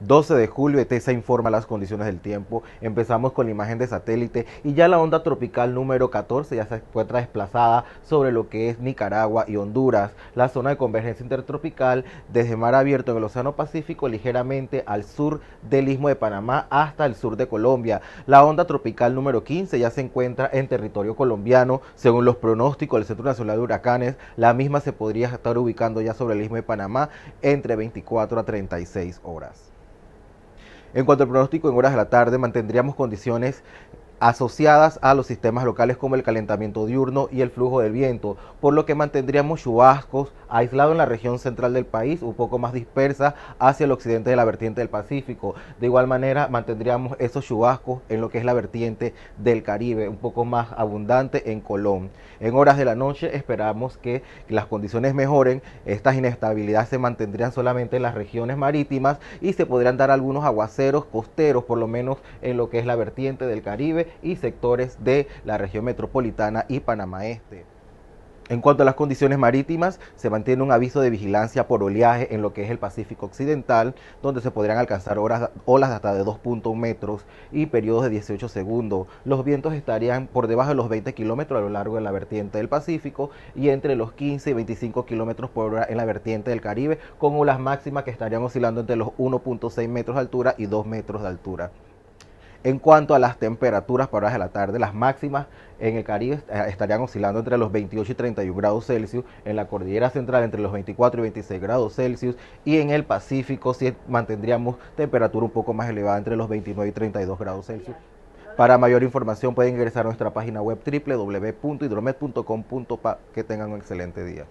12 de julio, ETESA informa las condiciones del tiempo. Empezamos con la imagen de satélite y ya la onda tropical número 14 ya se encuentra desplazada sobre lo que es Nicaragua y Honduras. La zona de convergencia intertropical desde mar abierto en el Océano Pacífico ligeramente al sur del Istmo de Panamá hasta el sur de Colombia. La onda tropical número 15 ya se encuentra en territorio colombiano. Según los pronósticos del Centro Nacional de Huracanes, la misma se podría estar ubicando ya sobre el Istmo de Panamá entre 24 a 36 horas. En cuanto al pronóstico, en horas de la tarde mantendríamos condiciones asociadas a los sistemas locales como el calentamiento diurno y el flujo del viento, por lo que mantendríamos chubascos aislados en la región central del país, un poco más dispersa hacia el occidente de la vertiente del Pacífico. De igual manera, mantendríamos esos chubascos en lo que es la vertiente del Caribe, un poco más abundante en Colón. En horas de la noche esperamos que las condiciones mejoren, estas inestabilidades se mantendrían solamente en las regiones marítimas y se podrían dar algunos aguaceros costeros, por lo menos en lo que es la vertiente del Caribe y sectores de la región metropolitana y Panamá Este. En cuanto a las condiciones marítimas, se mantiene un aviso de vigilancia por oleaje en lo que es el Pacífico Occidental, donde se podrían alcanzar olas hasta de 2.1 metros y periodos de 18 segundos. Los vientos estarían por debajo de los 20 kilómetros a lo largo de la vertiente del Pacífico y entre los 15 y 25 kilómetros por hora en la vertiente del Caribe, con olas máximas que estarían oscilando entre los 1.6 metros de altura y 2 metros de altura. En cuanto a las temperaturas para horas de la tarde, las máximas en el Caribe eh, estarían oscilando entre los 28 y 31 grados Celsius, en la cordillera central entre los 24 y 26 grados Celsius y en el Pacífico mantendríamos temperatura un poco más elevada entre los 29 y 32 grados Celsius. Para mayor información pueden ingresar a nuestra página web www.hidromet.com.pa. Que tengan un excelente día.